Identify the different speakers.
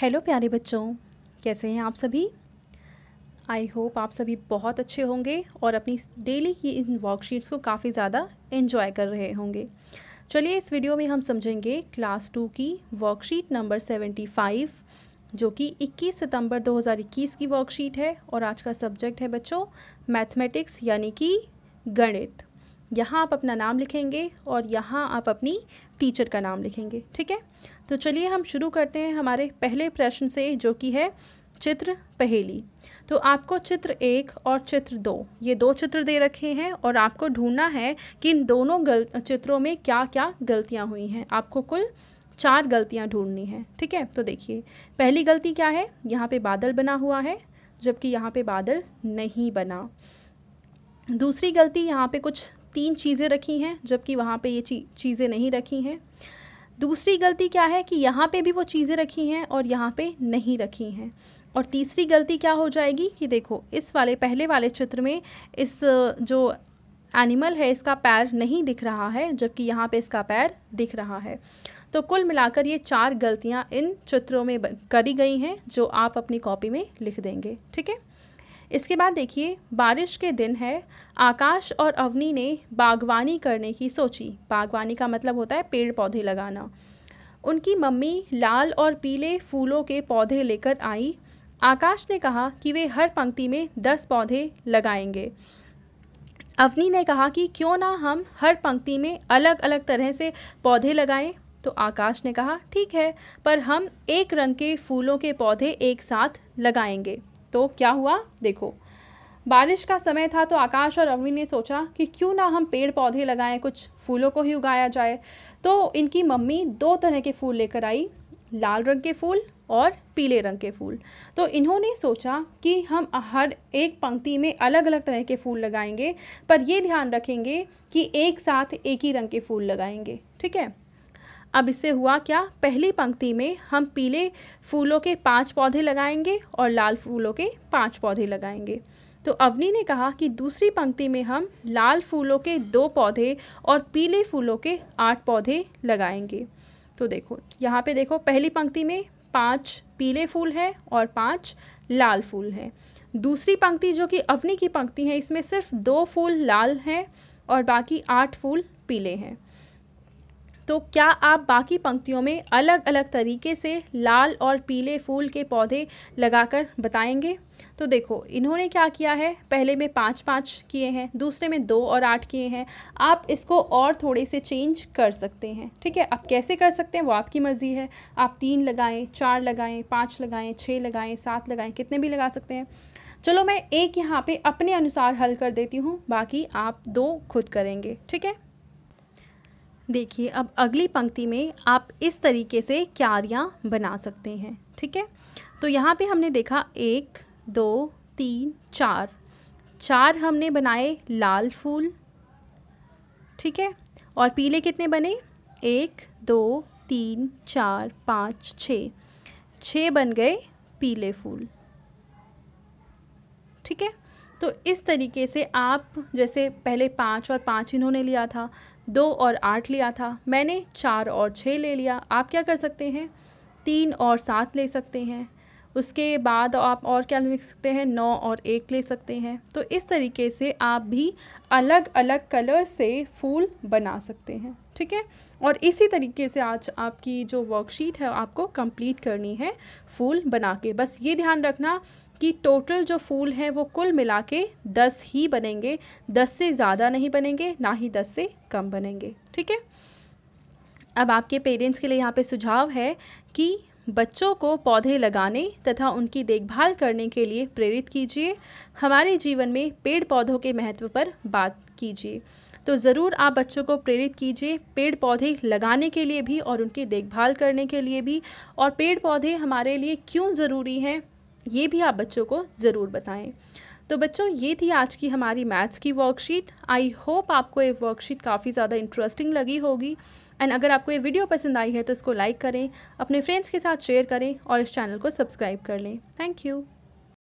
Speaker 1: hello प्यारे बच्चों कैसे हैं आप सभी आई होप आप सभी बहुत अच्छे होंगे और अपनी डेली की इन वर्कशीट्स को काफ़ी ज़्यादा इन्जॉय कर रहे होंगे चलिए इस वीडियो में हम समझेंगे क्लास टू की वर्कशीट नंबर सेवेंटी फाइव जो कि 21 सितंबर 2021 की वर्कशीट है और आज का सब्जेक्ट है बच्चों मैथमेटिक्स यानी कि गणित यहाँ आप अपना नाम लिखेंगे और यहाँ आप अपनी टीचर का नाम लिखेंगे ठीक है तो चलिए हम शुरू करते हैं हमारे पहले प्रश्न से जो कि है चित्र पहेली तो आपको चित्र एक और चित्र दो ये दो चित्र दे रखे हैं और आपको ढूंढना है कि इन दोनों गल चित्रों में क्या क्या गलतियाँ हुई हैं आपको कुल चार गलतियाँ ढूंढनी हैं ठीक है तो देखिए पहली गलती क्या है यहाँ पे बादल बना हुआ है जबकि यहाँ पे बादल नहीं बना दूसरी गलती यहाँ पे कुछ तीन चीज़ें रखी हैं जबकि वहाँ पे ये चीज़ें नहीं रखी हैं दूसरी गलती क्या है कि यहाँ पे भी वो चीज़ें रखी हैं और यहाँ पे नहीं रखी हैं और तीसरी गलती क्या हो जाएगी कि देखो इस वाले पहले वाले चित्र में इस जो एनिमल है इसका पैर नहीं दिख रहा है जबकि यहाँ पे इसका पैर दिख रहा है तो कुल मिलाकर ये चार गलतियाँ इन चित्रों में करी गई हैं जो आप अपनी कॉपी में लिख देंगे ठीक है इसके बाद देखिए बारिश के दिन है आकाश और अवनी ने बागवानी करने की सोची बागवानी का मतलब होता है पेड़ पौधे लगाना उनकी मम्मी लाल और पीले फूलों के पौधे लेकर आई आकाश ने कहा कि वे हर पंक्ति में दस पौधे लगाएंगे अवनी ने कहा कि क्यों ना हम हर पंक्ति में अलग अलग तरह से पौधे लगाएं तो आकाश ने कहा ठीक है पर हम एक रंग के फूलों के पौधे एक साथ लगाएंगे तो क्या हुआ देखो बारिश का समय था तो आकाश और अवनी ने सोचा कि क्यों ना हम पेड़ पौधे लगाएं कुछ फूलों को ही उगाया जाए तो इनकी मम्मी दो तरह के फूल लेकर आई लाल रंग के फूल और पीले रंग के फूल तो इन्होंने सोचा कि हम हर एक पंक्ति में अलग अलग तरह के फूल लगाएंगे पर ये ध्यान रखेंगे कि एक साथ एक ही रंग के फूल लगाएंगे ठीक है अब इससे हुआ क्या पहली पंक्ति में हम पीले फूलों के पांच पौधे लगाएंगे और लाल फूलों के पांच पौधे लगाएंगे तो अवनी ने कहा कि दूसरी पंक्ति में हम लाल फूलों के दो पौधे और पीले फूलों के आठ पौधे लगाएंगे तो देखो यहाँ पे देखो पहली पंक्ति में पांच पीले फूल हैं और पांच लाल फूल हैं दूसरी पंक्ति जो कि अवनी की पंक्ति है इसमें सिर्फ दो फूल लाल हैं और बाकी आठ फूल पीले हैं तो क्या आप बाकी पंक्तियों में अलग अलग तरीके से लाल और पीले फूल के पौधे लगाकर बताएंगे तो देखो इन्होंने क्या किया है पहले में पाँच पाँच किए हैं दूसरे में दो और आठ किए हैं आप इसको और थोड़े से चेंज कर सकते हैं ठीक है आप कैसे कर सकते हैं वो आपकी मर्ज़ी है आप तीन लगाएं चार लगाएं पाँच लगाएं छः लगाएं सात लगाएं कितने भी लगा सकते हैं चलो मैं एक यहाँ पे अपने अनुसार हल कर देती हूँ बाकी आप दो खुद करेंगे ठीक है देखिए अब अगली पंक्ति में आप इस तरीके से क्यारियाँ बना सकते हैं ठीक है तो यहाँ पे हमने देखा एक दो तीन चार चार हमने बनाए लाल फूल ठीक है और पीले कितने बने एक दो तीन चार पाँच छ छः बन गए पीले फूल ठीक है तो इस तरीके से आप जैसे पहले पाँच और पाँच इन्होंने लिया था दो और आठ लिया था मैंने चार और छः ले लिया आप क्या कर सकते हैं तीन और सात ले सकते हैं उसके बाद आप और क्या लिख सकते हैं नौ और एक ले सकते हैं तो इस तरीके से आप भी अलग अलग कलर से फूल बना सकते हैं ठीक है और इसी तरीके से आज आपकी जो वर्कशीट है आपको कंप्लीट करनी है फूल बना के बस ये ध्यान रखना कि टोटल जो फूल हैं वो कुल मिला के दस ही बनेंगे दस से ज़्यादा नहीं बनेंगे ना ही दस से कम बनेंगे ठीक है अब आपके पेरेंट्स के लिए यहाँ पे सुझाव है कि बच्चों को पौधे लगाने तथा उनकी देखभाल करने के लिए प्रेरित कीजिए हमारे जीवन में पेड़ पौधों के महत्व पर बात कीजिए तो ज़रूर आप बच्चों को प्रेरित कीजिए पेड़ पौधे लगाने के लिए भी और उनकी देखभाल करने के लिए भी और पेड़ पौधे हमारे लिए क्यों ज़रूरी हैं ये भी आप बच्चों को ज़रूर बताएं तो बच्चों ये थी आज की हमारी मैथ्स की वर्कशीट आई होप आपको ये वर्कशीट काफ़ी ज़्यादा इंटरेस्टिंग लगी होगी एंड अगर आपको ये वीडियो पसंद आई है तो इसको लाइक करें अपने फ्रेंड्स के साथ शेयर करें और इस चैनल को सब्सक्राइब कर लें थैंक यू